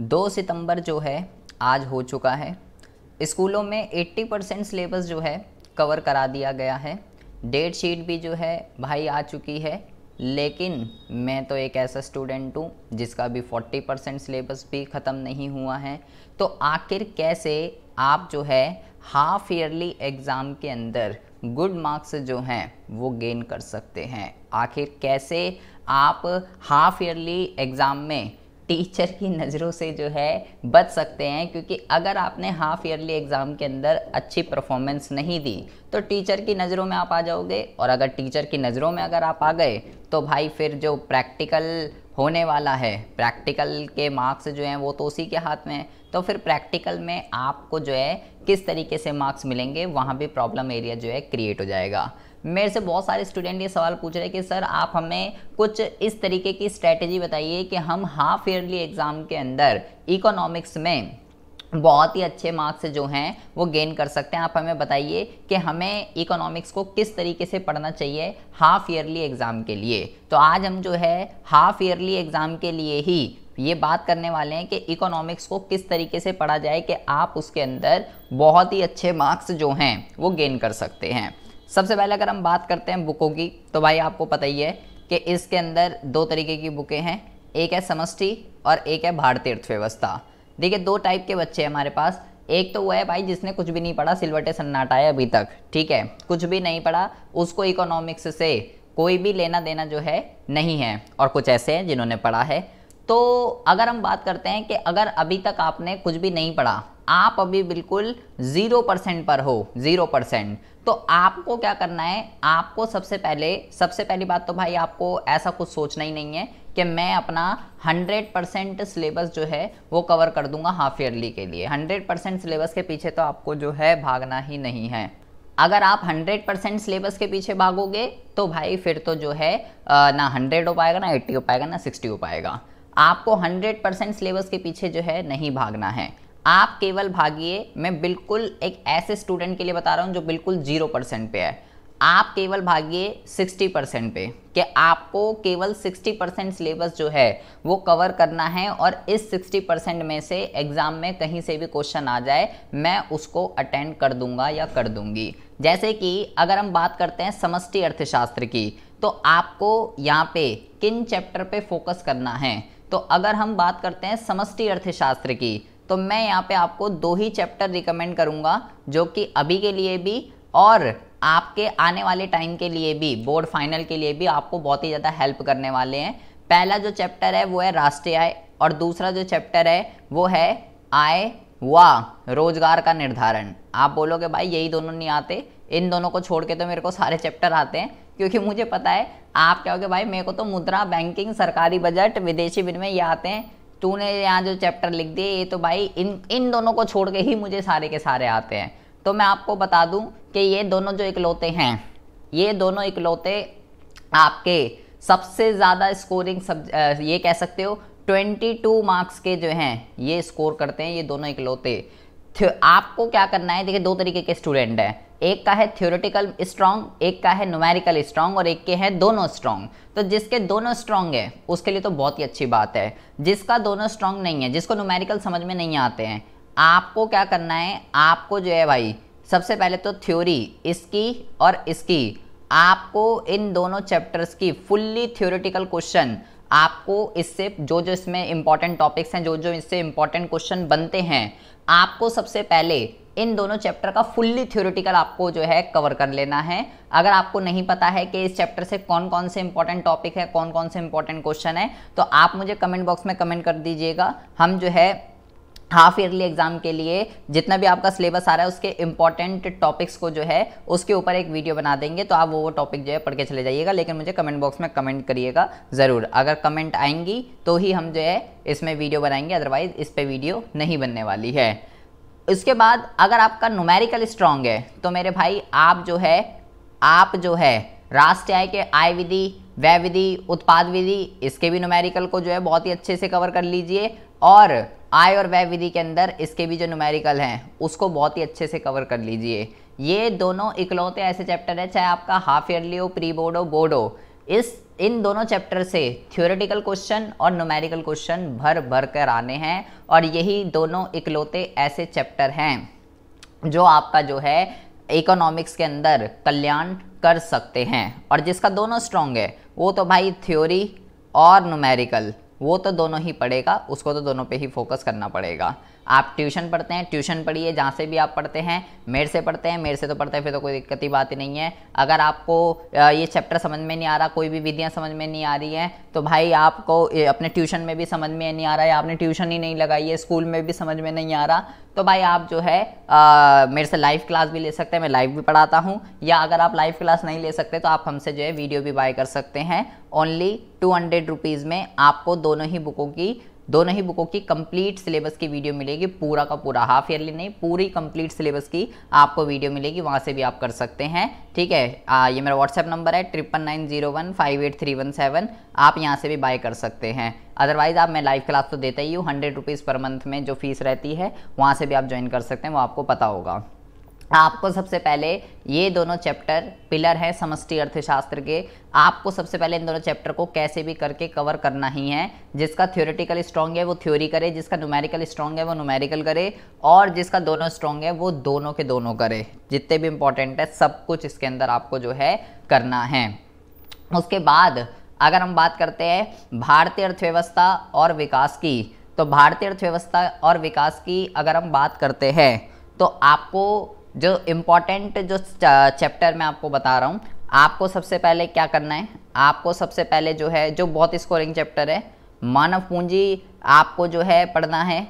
दो सितंबर जो है आज हो चुका है स्कूलों में 80 परसेंट सिलेबस जो है कवर करा दिया गया है डेट शीट भी जो है भाई आ चुकी है लेकिन मैं तो एक ऐसा स्टूडेंट हूँ जिसका भी 40 परसेंट सिलेबस भी ख़त्म नहीं हुआ है तो आखिर कैसे आप जो है हाफ ईयरली एग्ज़ाम के अंदर गुड मार्क्स जो हैं वो गेन कर सकते हैं आखिर कैसे आप हाफ ईयरली एग्ज़ाम में टीचर की नज़रों से जो है बच सकते हैं क्योंकि अगर आपने हाफ ईयरली एग्ज़ाम के अंदर अच्छी परफॉर्मेंस नहीं दी तो टीचर की नज़रों में आप आ जाओगे और अगर टीचर की नज़रों में अगर आप आ गए तो भाई फिर जो प्रैक्टिकल होने वाला है प्रैक्टिकल के मार्क्स जो हैं वो तो उसी के हाथ में है तो फिर प्रैक्टिकल में आपको जो है किस तरीके से मार्क्स मिलेंगे वहाँ भी प्रॉब्लम एरिया जो है क्रिएट हो जाएगा मेरे से बहुत सारे स्टूडेंट ये सवाल पूछ रहे हैं कि सर आप हमें कुछ इस तरीके की स्ट्रैटेजी बताइए कि हम हाफ ईयरली एग्ज़ाम के अंदर इकोनॉमिक्स में बहुत ही अच्छे मार्क्स जो हैं वो गेन कर सकते हैं आप हमें बताइए कि हमें इकोनॉमिक्स को किस तरीके से पढ़ना चाहिए हाफ ईयरली एग्ज़ाम के लिए तो आज हम जो है हाफ ईयरली एग्ज़ाम के लिए ही ये बात करने वाले हैं कि इकोनॉमिक्स को किस तरीके से पढ़ा जाए कि आप उसके अंदर बहुत ही अच्छे मार्क्स जो हैं वो गेन कर सकते हैं सबसे पहले अगर हम बात करते हैं बुकों की तो भाई आपको पता ही है कि इसके अंदर दो तरीके की बुकें हैं एक है समष्टि और एक है भारतीय अर्थव्यवस्था देखिए दो टाइप के बच्चे हैं हमारे पास एक तो वो है भाई जिसने कुछ भी नहीं पढ़ा सिलवटे सन्नाटा है अभी तक ठीक है कुछ भी नहीं पढ़ा उसको इकोनॉमिक्स से कोई भी लेना देना जो है नहीं है और कुछ ऐसे हैं जिन्होंने पढ़ा है तो अगर हम बात करते हैं कि अगर अभी तक आपने कुछ भी नहीं पढ़ा आप अभी बिल्कुल ज़ीरो परसेंट पर हो ज़ीरो परसेंट तो आपको क्या करना है आपको सबसे पहले सबसे पहली बात तो भाई आपको ऐसा कुछ सोचना ही नहीं है कि मैं अपना 100 परसेंट सिलेबस जो है वो कवर कर दूंगा हाफ ईयरली के लिए 100 परसेंट सिलेबस के पीछे तो आपको जो है भागना ही नहीं है अगर आप 100 परसेंट सिलेबस के पीछे भागोगे तो भाई फिर तो जो है ना 100 हो पाएगा ना 80 हो पाएगा ना 60 हो पाएगा आपको 100 परसेंट सिलेबस के पीछे जो है नहीं भागना है आप केवल भागिए मैं बिल्कुल एक ऐसे स्टूडेंट के लिए बता रहा हूँ जो बिल्कुल जीरो परसेंट पे है आप केवल भागिए 60 परसेंट पे कि आपको केवल 60 परसेंट सिलेबस जो है वो कवर करना है और इस 60 परसेंट में से एग्ज़ाम में कहीं से भी क्वेश्चन आ जाए मैं उसको अटेंड कर दूंगा या कर दूंगी जैसे कि अगर हम बात करते हैं समष्टि अर्थशास्त्र की तो आपको यहाँ पे किन चैप्टर पे फोकस करना है तो अगर हम बात करते हैं समष्टि अर्थशास्त्र की तो मैं यहाँ पे आपको दो ही चैप्टर रिकमेंड करूँगा जो कि अभी के लिए भी और आपके आने वाले टाइम के लिए भी बोर्ड फाइनल के लिए भी आपको बहुत ही ज़्यादा हेल्प करने वाले हैं पहला जो चैप्टर है वो है राष्ट्रीय आय और दूसरा जो चैप्टर है वो है आय व रोजगार का निर्धारण आप बोलोगे भाई यही दोनों नहीं आते इन दोनों को छोड़ के तो मेरे को सारे चैप्टर आते हैं क्योंकि मुझे पता है आप कहोगे भाई मेरे को तो मुद्रा बैंकिंग सरकारी बजट विदेशी विनिमय ये आते हैं तूने यहाँ जो चैप्टर लिख दिए ये तो भाई इन इन दोनों को छोड़ के ही मुझे सारे के सारे आते हैं तो मैं आपको बता दूं कि ये दोनों जो इकलौते हैं ये दोनों इकलौते आपके सबसे ज़्यादा स्कोरिंग सब ये कह सकते हो 22 मार्क्स के जो हैं ये स्कोर करते हैं ये दोनों इकलौते आपको क्या करना है देखिए दो तरीके के स्टूडेंट हैं एक का है थ्योरेटिकल स्ट्रांग एक का है नोमेरिकल स्ट्रांग और एक के हैं दोनों स्ट्रांग तो जिसके दोनों स्ट्रांग है उसके लिए तो बहुत ही अच्छी बात है जिसका दोनों स्ट्रांग नहीं है जिसको नोमेरिकल समझ में नहीं आते हैं आपको क्या करना है आपको जो है भाई सबसे पहले तो थ्योरी इसकी और इसकी आपको इन दोनों चैप्टर्स की फुल्ली थ्योरेटिकल क्वेश्चन आपको इससे जो जो इसमें इंपॉर्टेंट टॉपिक्स हैं जो जो इससे इंपॉर्टेंट क्वेश्चन बनते हैं आपको सबसे पहले इन दोनों चैप्टर का फुल्ली थ्योरिटिकल आपको जो है कवर कर लेना है अगर आपको नहीं पता है कि इस चैप्टर से कौन कौन से इंपॉर्टेंट टॉपिक है कौन कौन से इंपॉर्टेंट क्वेश्चन है तो आप मुझे कमेंट बॉक्स में कमेंट कर दीजिएगा हम जो है हाफ ईयरली एग्जाम के लिए जितना भी आपका सिलेबस आ रहा है उसके इंपॉर्टेंट टॉपिक्स को जो है उसके ऊपर एक वीडियो बना देंगे तो आप वो वो टॉपिक जो है पढ़ के चले जाइएगा लेकिन मुझे कमेंट बॉक्स में कमेंट करिएगा ज़रूर अगर कमेंट आएंगी तो ही हम जो है इसमें वीडियो बनाएंगे अदरवाइज़ इस पर वीडियो नहीं बनने वाली है इसके बाद अगर आपका नोमेरिकल स्ट्रांग है तो मेरे भाई आप जो है आप जो है राष्ट्र आय के आय विधि व्यय विधि उत्पाद विधि इसके भी नोमेरिकल को जो है बहुत ही अच्छे से कवर कर लीजिए और आय और व्यय विधि के अंदर इसके भी जो नुमेरिकल हैं उसको बहुत ही अच्छे से कवर कर लीजिए ये दोनों इकलौते ऐसे चैप्टर है चाहे आपका हाफ ईयरली हो प्री बोर्ड हो बोर्ड हो इस इन दोनों चैप्टर से थ्योरेटिकल क्वेश्चन और नोमेरिकल क्वेश्चन भर भर कर आने हैं और यही दोनों इकलौते ऐसे चैप्टर हैं जो आपका जो है इकोनॉमिक्स के अंदर कल्याण कर सकते हैं और जिसका दोनों स्ट्रॉन्ग है वो तो भाई थ्योरी और नोमेरिकल वो तो दोनों ही पड़ेगा उसको तो दोनों पे ही फोकस करना पड़ेगा आप ट्यूशन पढ़ते हैं ट्यूशन पढ़िए जहाँ से भी आप पढ़ते हैं मेरे से पढ़ते हैं मेरे से तो पढ़ते हैं फिर तो कोई दिक्कत ही बात ही नहीं है अगर आपको ये चैप्टर समझ में नहीं आ रहा कोई भी विधियाँ समझ में नहीं आ रही हैं तो भाई आपको अपने ट्यूशन में भी समझ में नहीं आ रहा है आपने ट्यूशन ही नहीं लगाई है स्कूल में भी समझ में नहीं आ रहा तो भाई आप जो है मेरे से लाइव क्लास भी ले सकते हैं मैं लाइव भी पढ़ाता हूँ या अगर आप लाइव क्लास नहीं ले सकते तो आप हमसे जो है वीडियो भी बाय कर सकते हैं ओनली टू हंड्रेड रुपीज़ में आपको दोनों ही बुकों की दोनों ही बुकों की कंप्लीट सिलेबस की वीडियो मिलेगी पूरा का पूरा हाफ ईयरली नहीं पूरी कंप्लीट सिलेबस की आपको वीडियो मिलेगी वहाँ से भी आप कर सकते हैं ठीक है आ, ये मेरा व्हाट्सएप नंबर है triple nine zero one five eight three one seven आप यहाँ से भी बाय कर सकते हैं अदरवाइज़ आप मैं लाइव क्लास तो देता ही हूँ हंड्रेड रुपीज़ पर मंथ में जो फीस रहती है वहाँ से भी आप ज्वाइन कर सकते हैं वो आपको पता होगा आपको सबसे पहले ये दोनों चैप्टर पिलर हैं समष्टि अर्थशास्त्र के आपको सबसे पहले इन दोनों चैप्टर को कैसे भी करके कवर करना ही है जिसका थ्योरेटिकल स्ट्रॉन्ग है वो थ्योरी करे जिसका न्यूमेरिकल स्ट्रॉन्ग है वो न्यूमेरिकल करे और जिसका दोनों स्ट्रॉन्ग है वो दोनों के दोनों करे जितने भी इंपॉर्टेंट है सब कुछ इसके अंदर आपको जो है करना है उसके बाद अगर हम बात करते हैं भारतीय अर्थव्यवस्था और विकास की तो भारतीय अर्थव्यवस्था और विकास की अगर हम बात करते हैं तो आपको जो इम्पॉर्टेंट जो चैप्टर मैं आपको बता रहा हूँ आपको सबसे पहले क्या करना है आपको सबसे पहले जो है जो बहुत स्कोरिंग चैप्टर है मानव पूंजी आपको जो है पढ़ना है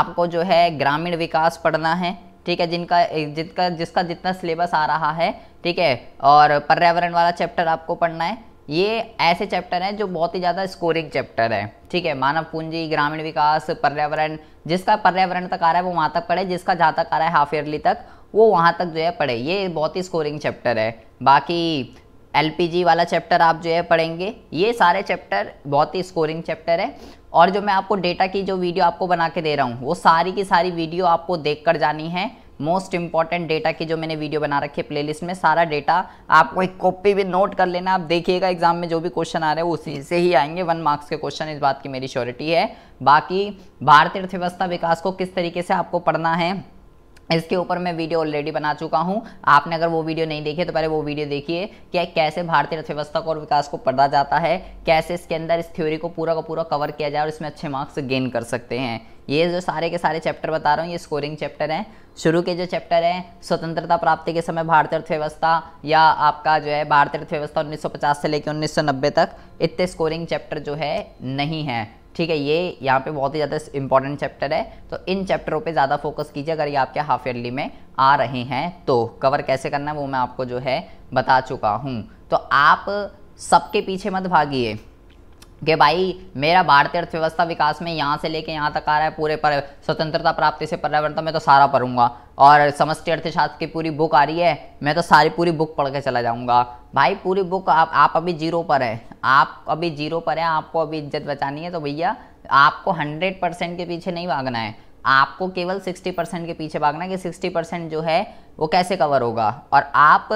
आपको जो है ग्रामीण विकास पढ़ना है ठीक है जिनका जिनका जिसका जितना सिलेबस आ रहा है ठीक है और पर्यावरण वाला चैप्टर आपको पढ़ना है ये ऐसे चैप्टर हैं जो बहुत ही ज़्यादा स्कोरिंग चैप्टर है ठीक है मानव पूंजी ग्रामीण विकास पर्यावरण जिसका पर्यावरण तक आ रहा है वो वहाँ तक पढ़े जिसका जहाँ तक आ रहा है हाफ ईयरली तक वो वहाँ तक जो है पढ़े ये बहुत ही स्कोरिंग चैप्टर है बाकी एल वाला चैप्टर आप जो है पढ़ेंगे ये सारे चैप्टर बहुत ही स्कोरिंग चैप्टर है और जो मैं आपको डेटा की जो वीडियो आपको बना के दे रहा हूँ वो सारी की सारी वीडियो आपको देख कर जानी है मोस्ट इंपॉर्टेंट डेटा की जो मैंने वीडियो बना रखी है प्लेलिस्ट में सारा डेटा आपको एक कॉपी भी नोट कर लेना आप देखिएगा एग्जाम में जो भी क्वेश्चन आ रहे हैं उसी से ही आएंगे वन मार्क्स के क्वेश्चन इस बात की मेरी श्योरिटी है बाकी भारतीय अर्थव्यवस्था विकास को किस तरीके से आपको पढ़ना है इसके ऊपर मैं वीडियो ऑलरेडी बना चुका हूं आपने अगर वो वीडियो नहीं देखी तो पहले वो वीडियो देखिए क्या कैसे भारतीय अर्थव्यवस्था को और विकास को पढ़ा जाता है कैसे इसके अंदर इस थ्योरी को पूरा का पूरा कवर किया जाए और इसमें अच्छे मार्क्स गेन कर सकते हैं ये जो सारे के सारे चैप्टर बता रहा हूँ ये स्कोरिंग चैप्टर हैं शुरू के जो चैप्टर हैं स्वतंत्रता प्राप्ति के समय भारतीय अर्थव्यवस्था या आपका जो है भारतीय अर्थव्यवस्था 1950 से लेकर 1990 तक इतने स्कोरिंग चैप्टर जो है नहीं है ठीक है ये यहाँ पे बहुत ही ज़्यादा इंपॉर्टेंट चैप्टर है तो इन चैप्टरों पे ज़्यादा फोकस कीजिए अगर ये आपके हाफ ईयरली में आ रहे हैं तो कवर कैसे करना है वो मैं आपको जो है बता चुका हूँ तो आप सबके पीछे मत भागिए कि भाई मेरा भारतीय अर्थव्यवस्था विकास में यहाँ से लेके यहाँ तक आ रहा है पूरे पर स्वतंत्रता प्राप्ति से पर्यावरण तो मैं तो सारा पढ़ूंगा और समस्ती अर्थशास्त्र की पूरी बुक आ रही है मैं तो सारी पूरी बुक पढ़ के चला जाऊँगा भाई पूरी बुक आप आप अभी जीरो पर है आप अभी जीरो पर हैं आपको अभी इज्जत बचानी है तो भैया आपको हंड्रेड परसेंट के पीछे नहीं भागना है आपको केवल सिक्सटी परसेंट के पीछे भागना है कि सिक्सटी परसेंट जो है वो कैसे कवर होगा और आप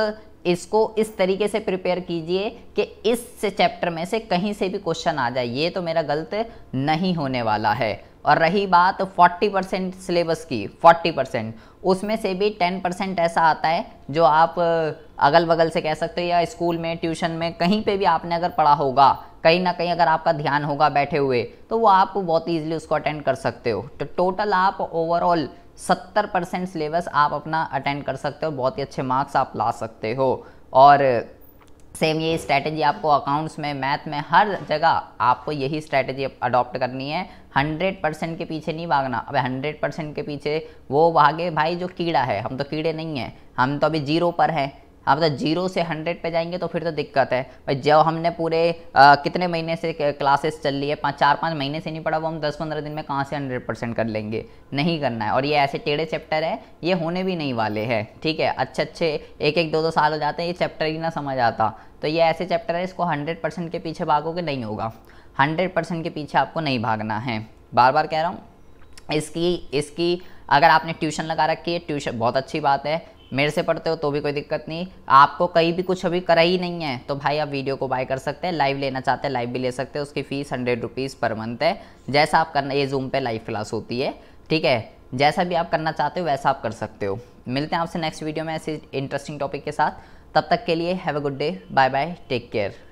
इसको इस तरीके से प्रिपेयर कीजिए कि इस चैप्टर में से कहीं से भी क्वेश्चन आ जाए ये तो मेरा गलत नहीं होने वाला है और रही बात 40 परसेंट सिलेबस की 40 परसेंट उसमें से भी 10 परसेंट ऐसा आता है जो आप अगल बगल से कह सकते हो या स्कूल में ट्यूशन में कहीं पे भी आपने अगर पढ़ा होगा कहीं ना कहीं अगर आपका ध्यान होगा बैठे हुए तो वो आप बहुत ईजिली उसको अटेंड कर सकते हो तो टोटल आप ओवरऑल सत्तर परसेंट सिलेबस आप अपना अटेंड कर सकते हो बहुत ही अच्छे मार्क्स आप ला सकते हो और सेम ये स्ट्रैटेजी आपको अकाउंट्स में मैथ में हर जगह आपको यही स्ट्रैटेजी अडॉप्ट करनी है हंड्रेड परसेंट के पीछे नहीं भागना अब हंड्रेड परसेंट के पीछे वो भागे भाई जो कीड़ा है हम तो कीड़े नहीं हैं हम तो अभी जीरो पर हैं आप तो जीरो से हंड्रेड पे जाएंगे तो फिर तो दिक्कत है भाई जब हमने पूरे आ, कितने महीने से क्लासेस चल रही है पाँच चार पाँच महीने से नहीं पढ़ा वो हम दस पंद्रह दिन में कहाँ से हंड्रेड परसेंट कर लेंगे नहीं करना है और ये ऐसे टेढ़े चैप्टर है ये होने भी नहीं वाले हैं ठीक है अच्छे अच्छे एक एक दो दो साल हो जाते हैं ये चैप्टर ही ना समझ आता तो ये ऐसे चैप्टर है इसको हंड्रेड परसेंट के पीछे भागोगे नहीं होगा हंड्रेड परसेंट के पीछे आपको नहीं भागना है बार बार कह रहा हूँ इसकी इसकी अगर आपने ट्यूशन लगा रखी है ट्यूशन बहुत अच्छी बात है मेरे से पढ़ते हो तो भी कोई दिक्कत नहीं आपको कहीं भी कुछ अभी करा ही नहीं है तो भाई आप वीडियो को बाय कर सकते हैं लाइव लेना चाहते हैं लाइव भी ले सकते हैं उसकी fees hundred rupees per month है जैसा आप करना ये जूम पे लाइव क्लास होती है ठीक है जैसा भी आप करना चाहते हो वैसा आप कर सकते हो मिलते हैं आपसे नेक्स्ट वीडियो में ऐसे इंटरेस्टिंग टॉपिक के साथ तब तक के लिए have a good day bye bye take care